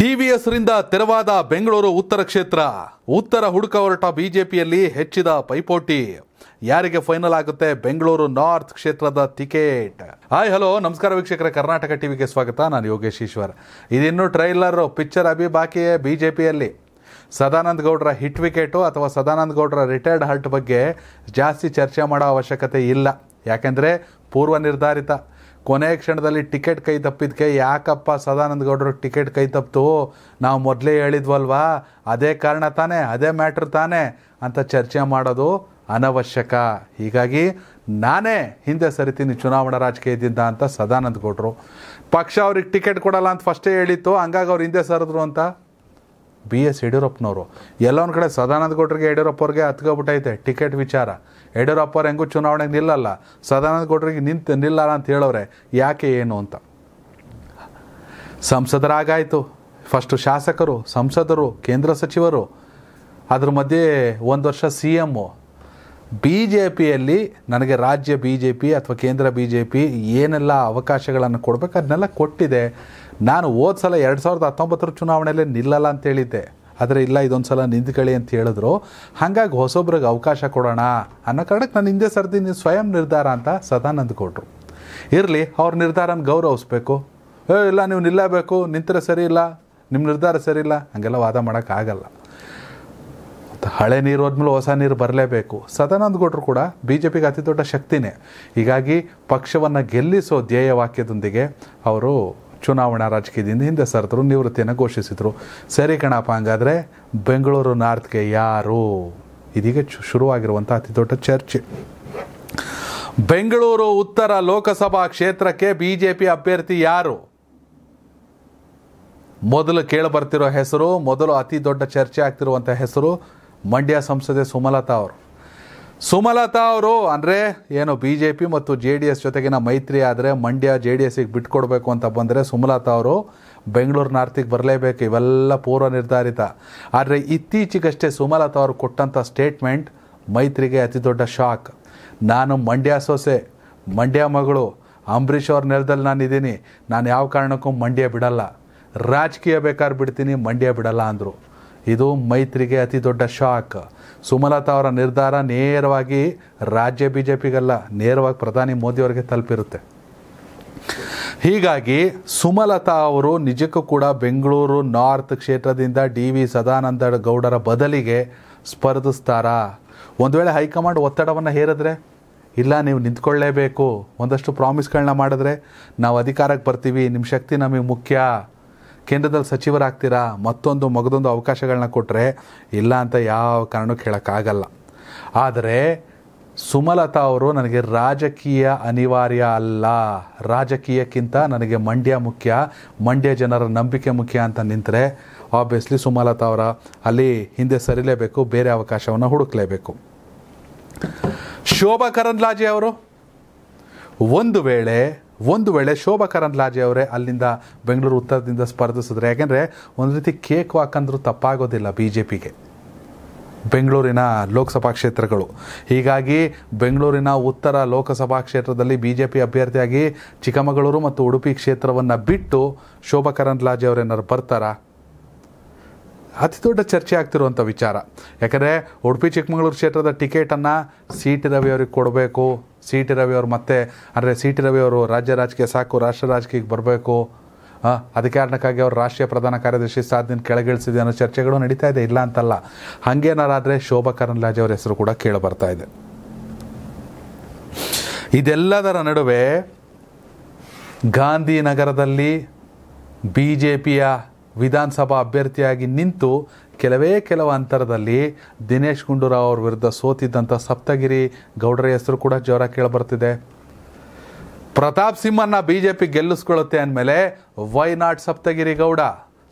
DVS ರಿಂದ ತೆರವಾದ ಬೆಂಗಳೂರು ಉತ್ತರ ಕ್ಷೇತ್ರ ಉತ್ತರ ಹುಡುಕ ಹೊರಟ ಬಿಜೆಪಿಯಲ್ಲಿ ಹೆಚ್ಚಿದ ಪೈಪೋಟಿ ಯಾರಿಗೆ ಫೈನಲ್ ಆಗುತ್ತೆ ಬೆಂಗಳೂರು ನಾರ್ತ್ ಕ್ಷೇತ್ರದ ಟಿಕೆಟ್ ಹಾಯ್ ಹಲೋ ನಮಸ್ಕಾರ ವೀಕ್ಷಕರ ಕರ್ನಾಟಕ ಟಿವಿಗೆ ಸ್ವಾಗತ ನಾನು ಯೋಗೇಶ್ ಈಶ್ವರ್ ಇದಿನ್ನೂ ಟ್ರೈಲರ್ ಪಿಕ್ಚರ್ ಅಭಿ ಬಾಕಿಯೇ ಬಿಜೆಪಿಯಲ್ಲಿ ಸದಾನಂದ ಗೌಡರ ಹಿಟ್ ವಿಕೆಟು ಅಥವಾ ಸದಾನಂದ ಗೌಡರ ರಿಟೈರ್ಡ್ ಹಲ್ಟ್ ಬಗ್ಗೆ ಜಾಸ್ತಿ ಚರ್ಚೆ ಮಾಡೋ ಅವಶ್ಯಕತೆ ಇಲ್ಲ ಯಾಕೆಂದರೆ ಪೂರ್ವ ನಿರ್ಧಾರಿತ ಕೊನೆ ಕ್ಷಣದಲ್ಲಿ ಟಿಕೆಟ್ ಕೈ ತಪ್ಪಿದ್ಕೆ ಯಾಕಪ್ಪ ಸದಾನಂದ ಗೌಡರು ಟಿಕೆಟ್ ಕೈ ತಪ್ಪಿತು ನಾವು ಮೊದಲೇ ಹೇಳಿದ್ವಲ್ವಾ ಅದೇ ಕಾರಣ ತಾನೇ ಅದೇ ಮ್ಯಾಟ್ರ್ ತಾನೇ ಅಂತ ಚರ್ಚೆ ಮಾಡೋದು ಅನವಶ್ಯಕ ಹೀಗಾಗಿ ನಾನೇ ಹಿಂದೆ ಸರಿತೀನಿ ಚುನಾವಣಾ ರಾಜಕೀಯದಿಂದ ಅಂತ ಸದಾನಂದ ಗೌಡರು ಪಕ್ಷ ಅವ್ರಿಗೆ ಟಿಕೆಟ್ ಕೊಡಲ್ಲ ಅಂತ ಫಸ್ಟೇ ಹೇಳಿತ್ತು ಹಂಗಾಗಿ ಅವ್ರು ಹಿಂದೆ ಸರಿದ್ರು ಅಂತ ಬಿ ಎಸ್ ಯಡಿಯೂರಪ್ಪನವರು ಎಲ್ಲೊಂದು ಕಡೆ ಸದಾನಂದ ಗೌಡ್ರಿಗೆ ಯಡಿಯೂರಪ್ಪ ಅವ್ರಿಗೆ ಹತ್ಕೊಬಿಟ್ಟೈತೆ ಟಿಕೆಟ್ ವಿಚಾರ ಯಡಿಯೂರಪ್ಪ ಅವ್ರು ಹೆಂಗೂ ಚುನಾವಣೆಗೆ ನಿಲ್ಲಲ್ಲ ಸದಾನಂದ ಗೌಡ್ರಿಗೆ ನಿಂತು ನಿಲ್ಲಲ್ಲ ಅಂತ ಹೇಳೋರೆ ಯಾಕೆ ಏನು ಅಂತ ಸಂಸದರಾಗಾಯಿತು ಫಸ್ಟು ಶಾಸಕರು ಸಂಸದರು ಕೇಂದ್ರ ಸಚಿವರು ಅದ್ರ ಮಧ್ಯೆ ಒಂದು ವರ್ಷ ಸಿ ಎಮ್ಮು ಬಿ ಜೆ ಪಿಯಲ್ಲಿ ನನಗೆ ರಾಜ್ಯ ಬಿ ಜೆ ಪಿ ಅಥವಾ ಕೇಂದ್ರ ಬಿ ಜೆ ಪಿ ಏನೆಲ್ಲ ಅವಕಾಶಗಳನ್ನು ಕೊಡಬೇಕು ಅದನ್ನೆಲ್ಲ ಕೊಟ್ಟಿದೆ ನಾನು ಹೋದ ಸಲ ಎರಡು ಸಾವಿರದ ಹತ್ತೊಂಬತ್ತರ ಚುನಾವಣೆಯಲ್ಲಿ ನಿಲ್ಲಲ್ಲ ಅಂತ ಹೇಳಿದ್ದೆ ಆದರೆ ಇಲ್ಲ ಇದೊಂದು ಸಲ ನಿಂತ್ಕೊಳ್ಳಿ ಅಂತ ಹೇಳಿದ್ರು ಹಾಗಾಗಿ ಹೊಸೊಬ್ರಿಗೆ ಅವಕಾಶ ಕೊಡೋಣ ಅನ್ನೋ ಕಾರಣಕ್ಕೆ ನಾನು ಹಿಂದೆ ಸರ್ದಿ ಸ್ವಯಂ ನಿರ್ಧಾರ ಅಂತ ಸದಾನಂದ್ ಕೊಟ್ರು ಇರಲಿ ಅವ್ರ ನಿರ್ಧಾರನ ಗೌರವಿಸ್ಬೇಕು ಏ ಇಲ್ಲ ನೀವು ನಿಲ್ಲಬೇಕು ನಿಂತರೆ ಸರಿ ಇಲ್ಲ ನಿಮ್ಮ ನಿರ್ಧಾರ ಸರಿ ಇಲ್ಲ ಹಂಗೆಲ್ಲ ವಾದ ಮಾಡೋಕ್ಕಾಗಲ್ಲ ಹಳೆ ನೀರು ಹೋದ್ಮೇಲೆ ಹೊಸ ನೀರು ಬರಲೇಬೇಕು ಸದಾನಂದ ಗೌಡರು ಕೂಡ ಬಿ ಜೆ ಪಿಗೆ ಅತಿ ದೊಡ್ಡ ಶಕ್ತಿನೇ ಹೀಗಾಗಿ ಪಕ್ಷವನ್ನು ಗೆಲ್ಲಿಸೋ ಧ್ಯೇಯವಾಕ್ಯದೊಂದಿಗೆ ಅವರು ಚುನಾವಣಾ ರಾಜಕೀಯದಿಂದ ಹಿಂದೆ ಸರ್ತರು ನಿವೃತ್ತಿಯನ್ನು ಘೋಷಿಸಿದರು ಸರಿ ಕಣಪ್ಪ ಹಂಗಾದರೆ ಬೆಂಗಳೂರು ನಾರ್ತ್ಗೆ ಯಾರು ಇದೀಗ ಶುರುವಾಗಿರುವಂಥ ಅತಿ ದೊಡ್ಡ ಚರ್ಚೆ ಬೆಂಗಳೂರು ಉತ್ತರ ಲೋಕಸಭಾ ಕ್ಷೇತ್ರಕ್ಕೆ ಬಿ ಜೆ ಪಿ ಅಭ್ಯರ್ಥಿ ಯಾರು ಮೊದಲು ಬರ್ತಿರೋ ಹೆಸರು ಮೊದಲು ಅತಿ ದೊಡ್ಡ ಚರ್ಚೆ ಆಗ್ತಿರುವಂಥ ಹೆಸರು ಮಂಡ್ಯ ಸಂಸದೆ ಸುಮಲತಾ ಅವರು ಸುಮಲತಾ ಅವರು ಅಂದರೆ ಏನು ಬಿ ಜೆ ಪಿ ಮತ್ತು ಜೆ ಡಿ ಎಸ್ ಜೊತೆಗಿನ ಮೈತ್ರಿ ಆದರೆ ಮಂಡ್ಯ ಜೆ ಡಿ ಎಸ್ಸಿಗೆ ಬಿಟ್ಕೊಡ್ಬೇಕು ಅಂತ ಬಂದರೆ ಸುಮಲತಾ ಅವರು ಬೆಂಗಳೂರು ನಾರ್ತಿಗೆ ಬರಲೇಬೇಕು ಇವೆಲ್ಲ ಪೂರ್ವ ನಿರ್ಧಾರಿತ ಆದರೆ ಇತ್ತೀಚೆಗಷ್ಟೇ ಸುಮಲತಾ ಅವರು ಕೊಟ್ಟಂಥ ಸ್ಟೇಟ್ಮೆಂಟ್ ಮೈತ್ರಿಗೆ ಅತಿ ದೊಡ್ಡ ಶಾಕ್ ನಾನು ಮಂಡ್ಯ ಸೊಸೆ ಮಂಡ್ಯ ಮಗಳು ಅಂಬರೀಷ್ ಅವ್ರ ನೆಲದಲ್ಲಿ ನಾನಿದ್ದೀನಿ ನಾನು ಯಾವ ಕಾರಣಕ್ಕೂ ಮಂಡ್ಯ ಬಿಡಲ್ಲ ರಾಜಕೀಯ ಬೇಕಾದ್ರೆ ಬಿಡ್ತೀನಿ ಮಂಡ್ಯ ಬಿಡಲ್ಲ ಅಂದರು ಇದು ಮೈತ್ರಿಗೆ ಅತಿ ದೊಡ್ಡ ಶಾಕ್ ಸುಮಲತಾ ಅವರ ನಿರ್ಧಾರ ನೇರವಾಗಿ ರಾಜ್ಯ ಬಿ ಜೆ ಪಿಗಲ್ಲ ನೇರವಾಗಿ ಪ್ರಧಾನಿ ಮೋದಿಯವರಿಗೆ ತಲುಪಿರುತ್ತೆ ಹೀಗಾಗಿ ಸುಮಲತಾ ಅವರು ನಿಜಕ್ಕೂ ಕೂಡ ಬೆಂಗಳೂರು ನಾರ್ತ್ ಕ್ಷೇತ್ರದಿಂದ ಡಿ ವಿ ಸದಾನಂದ ಗೌಡರ ಬದಲಿಗೆ ಸ್ಪರ್ಧಿಸ್ತಾರಾ ಒಂದು ವೇಳೆ ಹೈಕಮಾಂಡ್ ಒತ್ತಡವನ್ನು ಹೇರಿದ್ರೆ ಇಲ್ಲ ನೀವು ನಿಂತ್ಕೊಳ್ಳೇಬೇಕು ಒಂದಷ್ಟು ಪ್ರಾಮಿಸ್ಗಳನ್ನ ಮಾಡಿದ್ರೆ ನಾವು ಅಧಿಕಾರಕ್ಕೆ ಬರ್ತೀವಿ ನಿಮ್ಮ ಶಕ್ತಿ ನಮಗೆ ಮುಖ್ಯ ಕೇಂದ್ರದಲ್ಲಿ ಸಚಿವರಾಗ್ತೀರಾ ಮತ್ತೊಂದು ಮಗದೊಂದು ಅವಕಾಶಗಳನ್ನ ಕೊಟ್ಟರೆ ಇಲ್ಲ ಅಂತ ಯಾವ ಕಾರಣಕ್ಕೂ ಹೇಳೋಕ್ಕಾಗಲ್ಲ ಆದರೆ ಸುಮಲತಾ ಅವರು ನನಗೆ ರಾಜಕೀಯ ಅನಿವಾರ್ಯ ಅಲ್ಲ ರಾಜಕೀಯಕ್ಕಿಂತ ನನಗೆ ಮಂಡ್ಯ ಮುಖ್ಯ ಮಂಡ್ಯ ಜನರ ನಂಬಿಕೆ ಮುಖ್ಯ ಅಂತ ನಿಂತರೆ ಆಬ್ವಿಯಸ್ಲಿ ಸುಮಲತಾ ಅವರ ಅಲ್ಲಿ ಹಿಂದೆ ಸರಿಲೇಬೇಕು ಬೇರೆ ಅವಕಾಶವನ್ನು ಹುಡುಕಲೇಬೇಕು ಶೋಭಾ ಕರಂದ್ಲಾಜೆ ಅವರು ಒಂದು ವೇಳೆ ಒಂದು ವೇಳೆ ಶೋಭಾ ಕರಂದ್ಲಾಜೆ ಅವರೇ ಅಲ್ಲಿಂದ ಬೆಂಗಳೂರು ಉತ್ತರದಿಂದ ಸ್ಪರ್ಧಿಸಿದ್ರೆ ಯಾಕೆಂದರೆ ಒಂದು ರೀತಿ ಕೇಕ್ ಹಾಕಂದ್ರೂ ತಪ್ಪಾಗೋದಿಲ್ಲ ಬಿ ಜೆ ಪಿಗೆ ಬೆಂಗಳೂರಿನ ಲೋಕಸಭಾ ಕ್ಷೇತ್ರಗಳು ಹೀಗಾಗಿ ಬೆಂಗಳೂರಿನ ಉತ್ತರ ಲೋಕಸಭಾ ಕ್ಷೇತ್ರದಲ್ಲಿ ಬಿ ಜೆ ಪಿ ಅಭ್ಯರ್ಥಿಯಾಗಿ ಚಿಕ್ಕಮಗಳೂರು ಮತ್ತು ಉಡುಪಿ ಕ್ಷೇತ್ರವನ್ನು ಬಿಟ್ಟು ಶೋಭಾ ಕರಂದ್ಲಾಜೆ ಅವರೇನಾರು ಬರ್ತಾರಾ ಅತಿ ದೊಡ್ಡ ಚರ್ಚೆ ಆಗ್ತಿರುವಂಥ ವಿಚಾರ ಯಾಕಂದರೆ ಉಡುಪಿ ಚಿಕ್ಕಮಗಳೂರು ಕ್ಷೇತ್ರದ ಟಿಕೆಟನ್ನು ಸಿ ಟಿ ರವಿ ಅವರಿಗೆ ಕೊಡಬೇಕು ಸಿ ಟಿ ರವಿ ಅವರು ಮತ್ತೆ ಅಂದರೆ ಸಿ ಟಿ ರವಿ ಅವರು ರಾಜ್ಯ ರಾಜಕೀಯ ಸಾಕು ರಾಷ್ಟ್ರ ರಾಜಕೀಯಕ್ಕೆ ಬರಬೇಕು ಅದಕ್ಕೆ ಕಾರಣಕ್ಕಾಗಿ ಅವರು ರಾಷ್ಟ್ರೀಯ ಪ್ರಧಾನ ಕಾರ್ಯದರ್ಶಿ ಸಾಧ್ಯನ ಕೆಳಗಿಳಿಸಿದೆ ಅನ್ನೋ ಚರ್ಚೆಗಳು ನಡೀತಾ ಇದೆ ಇಲ್ಲ ಅಂತಲ್ಲ ಹಾಗೇನಾರಾದರೆ ಶೋಭಾ ಕರಂದ್ಲಾಜೆ ಅವರ ಹೆಸರು ಕೂಡ ಕೇಳಿ ಬರ್ತಾ ಇದೆ ಇದೆಲ್ಲದರ ನಡುವೆ ಗಾಂಧಿನಗರದಲ್ಲಿ ಬಿ ಜೆ ಪಿಯ ವಿಧಾನಸಭಾ ಅಭ್ಯರ್ಥಿಯಾಗಿ ನಿಂತು ಕೆಲವೇ ಕೆಲವು ಅಂತರದಲ್ಲಿ ದಿನೇಶ್ ಗುಂಡೂರಾವ್ ಅವ್ರ ವಿರುದ್ಧ ಸೋತಿದ್ದಂಥ ಸಪ್ತಗಿರಿ ಗೌಡರ ಹೆಸರು ಕೂಡ ಜೋರಾಗಿ ಕೇಳಿಬರ್ತಿದೆ ಪ್ರತಾಪ್ ಸಿಂಹನ್ನ ಬಿ ಜೆ ಪಿ ಗೆಲ್ಲಿಸ್ಕೊಳ್ಳುತ್ತೆ ಅಂದಮೇಲೆ ವೈ ಸಪ್ತಗಿರಿ ಗೌಡ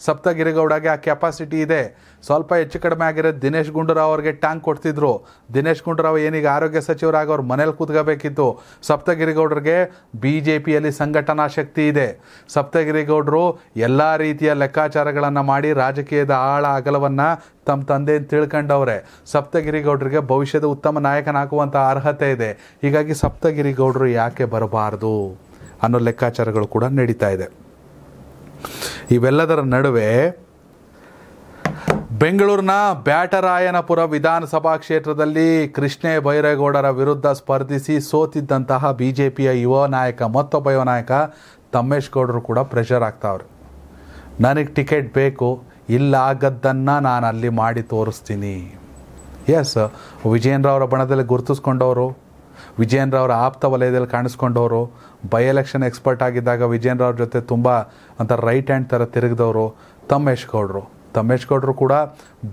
ಸಪ್ತಗಿರಿಗೌಡಗೆ ಆ ಕೆಪಾಸಿಟಿ ಇದೆ ಸ್ವಲ್ಪ ಹೆಚ್ಚು ಕಡಿಮೆ ಆಗಿರೋದು ದಿನೇಶ್ ಗುಂಡೂರಾವ್ ಅವ್ರಿಗೆ ಟ್ಯಾಂಕ್ ಕೊಡ್ತಿದ್ರು ದಿನೇಶ್ ಗುಂಡೂರಾವ್ ಏನೀಗ ಆರೋಗ್ಯ ಸಚಿವರಾಗಿ ಅವ್ರ ಮನೇಲಿ ಕೂತ್ಕೋಬೇಕಿತ್ತು ಸಪ್ತಗಿರಿಗೌಡರಿಗೆ ಬಿ ಜೆ ಪಿಯಲ್ಲಿ ಸಂಘಟನಾ ಶಕ್ತಿ ಇದೆ ಸಪ್ತಗಿರಿಗೌಡರು ಎಲ್ಲ ರೀತಿಯ ಲೆಕ್ಕಾಚಾರಗಳನ್ನು ಮಾಡಿ ರಾಜಕೀಯದ ಆಳ ಅಗಲವನ್ನು ತಮ್ಮ ತಂದೆ ತಿಳ್ಕೊಂಡವ್ರೆ ಸಪ್ತಗಿರಿಗೌಡರಿಗೆ ಭವಿಷ್ಯದ ಉತ್ತಮ ನಾಯಕನಾಗುವಂಥ ಅರ್ಹತೆ ಇದೆ ಹೀಗಾಗಿ ಸಪ್ತಗಿರಿಗೌಡರು ಯಾಕೆ ಬರಬಾರ್ದು ಅನ್ನೋ ಲೆಕ್ಕಾಚಾರಗಳು ಕೂಡ ನಡೀತಾ ಇದೆ ಇವೆಲ್ಲದರ ನಡುವೆ ಬೆಂಗಳೂರಿನ ಬ್ಯಾಟರಾಯನಪುರ ವಿಧಾನಸಭಾ ಕ್ಷೇತ್ರದಲ್ಲಿ ಕೃಷ್ಣೇ ಬೈರೇಗೌಡರ ವಿರುದ್ಧ ಸ್ಪರ್ಧಿಸಿ ಸೋತಿದ್ದಂತಹ ಬಿ ಜೆ ಪಿಯ ಯುವ ನಾಯಕ ಮತ್ತೊಬ್ಬ ಯುವ ನಾಯಕ ತಮ್ಮೇಶ್ ಗೌಡರು ಕೂಡ ಪ್ರೆಷರ್ ಆಗ್ತಾವ್ರು ನನಗೆ ಟಿಕೆಟ್ ಬೇಕು ಇಲ್ಲ ಆಗದ್ದನ್ನು ನಾನು ಅಲ್ಲಿ ಮಾಡಿ ತೋರಿಸ್ತೀನಿ ಎಸ್ ವಿಜಯೇಂದ್ರ ಅವರ ಬಣದಲ್ಲಿ ಗುರುತಿಸ್ಕೊಂಡವರು ವಿಜಯನ್ ಅವರ ಆಪ್ತ ವಲಯದಲ್ಲಿ ಕಾಣಿಸ್ಕೊಂಡವರು ಬೈ ಎಲೆಕ್ಷನ್ ಎಕ್ಸ್ಪರ್ಟ್ ಆಗಿದ್ದಾಗ ವಿಜಯನ್ ರಾವ್ರ ಜೊತೆ ತುಂಬ ಅಂತ ರೈಟ್ ಹ್ಯಾಂಡ್ ಥರ ತಿರುಗಿದವರು ತಮ್ಮೇಶ್ ಗೌಡರು ತಮ್ಮೇಶ್ ಗೌಡರು ಕೂಡ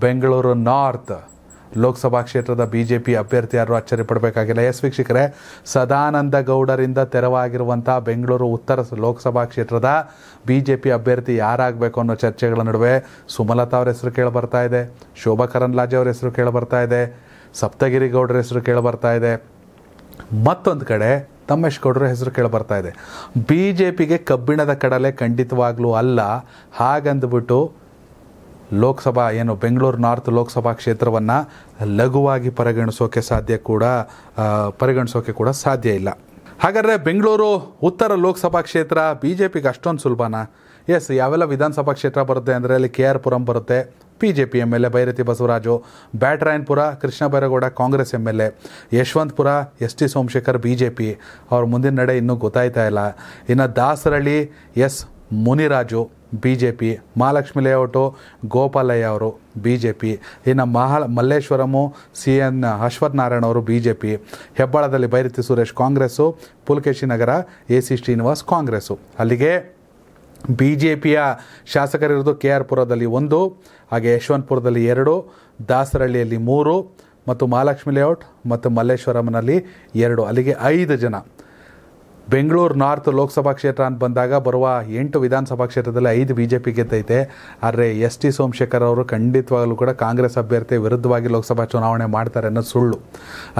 ಬೆಂಗಳೂರು ನಾರ್ತ್ ಲೋಕಸಭಾ ಕ್ಷೇತ್ರದ ಬಿ ಜೆ ಪಿ ಅಭ್ಯರ್ಥಿ ಯಾರು ಅಚ್ಚರಿ ಪಡಬೇಕಾಗಿಲ್ಲ ಎಸ್ ವೀಕ್ಷಕರೇ ಸದಾನಂದ ಗೌಡರಿಂದ ತೆರವಾಗಿರುವಂಥ ಬೆಂಗಳೂರು ಉತ್ತರ ಲೋಕಸಭಾ ಕ್ಷೇತ್ರದ ಬಿ ಜೆ ಪಿ ಅಭ್ಯರ್ಥಿ ಯಾರಾಗಬೇಕು ಅನ್ನೋ ಚರ್ಚೆಗಳ ನಡುವೆ ಸುಮಲತಾ ಅವ್ರ ಹೆಸರು ಕೇಳಿ ಬರ್ತಾ ಇದೆ ಶೋಭಾ ಕರಂದ್ಲಾಜೆ ಅವ್ರ ಹೆಸರು ಕೇಳಿ ಬರ್ತಾ ಇದೆ ಸಪ್ತಗಿರಿ ಗೌಡರ ಹೆಸರು ಕೇಳಿ ಬರ್ತಾ ಇದೆ ಮತ್ತೊಂದು ಕಡೆ ತಮ್ಮೇಶ್ ಗೌಡ್ರ ಹೆಸರು ಕೇಳಿ ಬರ್ತಾ ಇದೆ ಬಿ ಜೆ ಪಿಗೆ ಕಬ್ಬಿಣದ ಕಡಲೆ ಖಂಡಿತವಾಗ್ಲೂ ಅಲ್ಲ ಹಾಗಂದ್ಬಿಟ್ಟು ಲೋಕಸಭಾ ಏನು ಬೆಂಗಳೂರು ನಾರ್ತ್ ಲೋಕಸಭಾ ಕ್ಷೇತ್ರವನ್ನು ಲಘುವಾಗಿ ಪರಿಗಣಿಸೋಕೆ ಸಾಧ್ಯ ಕೂಡ ಪರಿಗಣಿಸೋಕೆ ಕೂಡ ಸಾಧ್ಯ ಇಲ್ಲ ಹಾಗಾದರೆ ಬೆಂಗಳೂರು ಉತ್ತರ ಲೋಕಸಭಾ ಕ್ಷೇತ್ರ ಬಿ ಜೆ ಪಿಗೆ ಅಷ್ಟೊಂದು ಸುಲಭನಾ ಎಸ್ ಯಾವೆಲ್ಲ ವಿಧಾನಸಭಾ ಕ್ಷೇತ್ರ ಬರುತ್ತೆ ಅಂದರೆ ಅಲ್ಲಿ ಕೆ ಆರ್ ಪುರಂ ಬರುತ್ತೆ BJP M L A Byrathi Basavaraju Byatarayanapura Krishna Congress M L A Yeshwanthpur S T Somashekar B J P ಅವ್ರ ಮುಂದಿನ ನಡೆ ಇನ್ನೂ ಗೊತ್ತಾಯ್ತಾ ಇಲ್ಲ ಇನ್ನು Dasarahalli S Muniraju B J P Mahalakshmi layout Gopalaiah ಅವರು ಬಿ ಜೆ ಪಿ ಇನ್ನು ಮಹಾ ಮಲ್ಲೇಶ್ವರಮು ಸಿ ಎನ್ ಅಶ್ವಥ್ ನಾರಾಯಣ ಅವರು ಬಿ ಜೆ ಪಿ ಹೆಬ್ಬಾಳದಲ್ಲಿ Byrathi Suresh Congress Pulakeshi Nagar A C Srinivas Congress ಅಲ್ಲಿಗೆ ಬಿ ಜೆ ಪಿಯ ಶಾಸಕರಿರೋದು ಕೆ ಆರ್ ಪುರದಲ್ಲಿ ಒಂದು ಹಾಗೆ ಯಶವಂತಪುರದಲ್ಲಿ ಎರಡು ದಾಸರಹಳ್ಳಿಯಲ್ಲಿ ಮೂರು ಮತ್ತು ಮಹಾಲಕ್ಷ್ಮಿ ಲೇಔಟ್ ಮತ್ತು ಮಲ್ಲೇಶ್ವರಂನಲ್ಲಿ ಎರಡು ಅಲ್ಲಿಗೆ ಐದು ಜನ ಬೆಂಗಳೂರು ನಾರ್ತ್ ಲೋಕಸಭಾ ಕ್ಷೇತ್ರ ಅಂತ ಬಂದಾಗ ಬರುವ ಎಂಟು ವಿಧಾನಸಭಾ ಕ್ಷೇತ್ರದಲ್ಲಿ ಐದು ಬಿ ಜೆ ಪಿ ಗೆದ್ದೈತೆ ಆದರೆ ಎಸ್ ಟಿ ಸೋಮಶೇಖರ್ ಅವರು ಖಂಡಿತವಾಗಲೂ ಕೂಡ ಕಾಂಗ್ರೆಸ್ ಅಭ್ಯರ್ಥಿ ವಿರುದ್ಧವಾಗಿ ಲೋಕಸಭಾ ಚುನಾವಣೆ ಮಾಡ್ತಾರೆ ಅನ್ನೋದು ಸುಳ್ಳು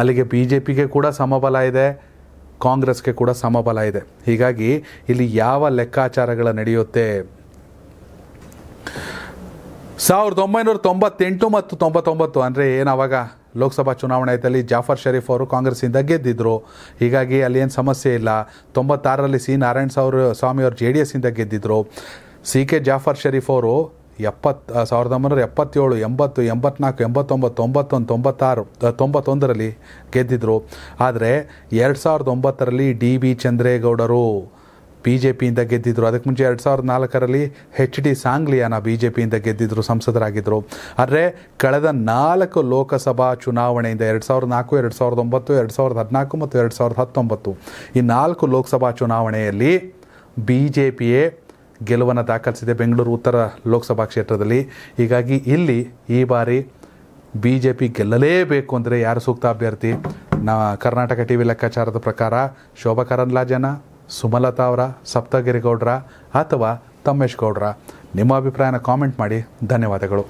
ಅಲ್ಲಿಗೆ ಬಿ ಜೆ ಪಿಗೆ ಕೂಡ ಸಮಬಲ ಇದೆ ಕಾಂಗ್ರೆಸ್ಗೆ ಕೂಡ ಸಮಬಲ ಇದೆ ಹೀಗಾಗಿ ಇಲ್ಲಿ ಯಾವ ಲೆಕ್ಕಾಚಾರಗಳು ನಡೆಯುತ್ತೆ ಸಾವಿರದ ಒಂಬೈನೂರ ತೊಂಬತ್ತೆಂಟು ಮತ್ತು ತೊಂಬತ್ತೊಂಬತ್ತು ಅಂದರೆ ಏನು ಅವಾಗ ಲೋಕಸಭಾ ಚುನಾವಣೆಯಲ್ಲಿ ಜಾಫರ್ ಶರೀಫ್ ಅವರು ಕಾಂಗ್ರೆಸ್ಸಿಂದ ಗೆದ್ದಿದ್ರು ಹೀಗಾಗಿ ಅಲ್ಲಿ ಏನು ಸಮಸ್ಯೆ ಇಲ್ಲ ತೊಂಬತ್ತಾರರಲ್ಲಿ ಸಿ ನಾರಾಯಣ ಸಾವಿರ ಸ್ವಾಮಿ ಅವರು ಜೆ ಡಿ ಎಸ್ಸಿಂದ ಗೆದ್ದಿದ್ರು ಸಿ ಕೆ ಜಾಫರ್ ಶರೀಫ್ ಅವರು ಎಪ್ಪತ್ತು ಸಾವಿರದ ಒಂಬೈನೂರ ಎಪ್ಪತ್ತೇಳು ಎಂಬತ್ತು ಎಂಬತ್ನಾಲ್ಕು ಎಂಬತ್ತೊಂಬತ್ತು ತೊಂಬತ್ತೊಂದು ತೊಂಬತ್ತಾರು ತೊಂಬತ್ತೊಂದರಲ್ಲಿ ಗೆದ್ದಿದ್ರು ಆದರೆ ಎರಡು ಸಾವಿರದ ಒಂಬತ್ತರಲ್ಲಿ ಡಿ ಬಿ ಚಂದ್ರೇಗೌಡರು ಬಿ ಜೆ ಪಿಯಿಂದ ಗೆದ್ದಿದ್ದರು ಅದಕ್ಕೆ ಮುಂಚೆ ಎರಡು ಸಾವಿರದ ನಾಲ್ಕರಲ್ಲಿ H D Sangliana B J ಪಿಯಿಂದ ಗೆದ್ದಿದ್ದರು ಸಂಸದರಾಗಿದ್ದರು ಆದರೆ ಕಳೆದ ನಾಲ್ಕು ಲೋಕಸಭಾ ಚುನಾವಣೆಯಿಂದ ಎರಡು ಸಾವಿರದ ನಾಲ್ಕು ಎರಡು ಸಾವಿರದ ಒಂಬತ್ತು ಎರಡು ಸಾವಿರದ ಹದಿನಾಲ್ಕು ಮತ್ತು ಎರಡು ಸಾವಿರದ ಹತ್ತೊಂಬತ್ತು ಈ ನಾಲ್ಕು ಲೋಕಸಭಾ ಚುನಾವಣೆಯಲ್ಲಿ ಬಿ ಜೆ ಪಿಯೇ ಗೆಲುವನ್ನು ದಾಖಲಿಸಿದೆ ಬೆಂಗಳೂರು ಉತ್ತರ ಲೋಕಸಭಾ ಕ್ಷೇತ್ರದಲ್ಲಿ ಹೀಗಾಗಿ ಇಲ್ಲಿ ಈ ಬಾರಿ ಬಿ ಜೆ ಪಿ ಗೆಲ್ಲಲೇಬೇಕು ಅಂದರೆ ಯಾರು ಸೂಕ್ತ ಅಭ್ಯರ್ಥಿ ನಾ ಕರ್ನಾಟಕ ಟಿ ವಿ ಲೆಕ್ಕಾಚಾರದ ಪ್ರಕಾರ ಶೋಭಾ ಕರಂದ್ಲಾಜನ ಸುಮಲತಾ ಅವರ ಸಪ್ತಗಿರಿಗೌಡ್ರ ಅಥವಾ ತಮ್ಮೇಶ್ ಗೌಡ್ರ ನಿಮ್ಮ ಅಭಿಪ್ರಾಯನ ಕಾಮೆಂಟ್ ಮಾಡಿ ಧನ್ಯವಾದಗಳು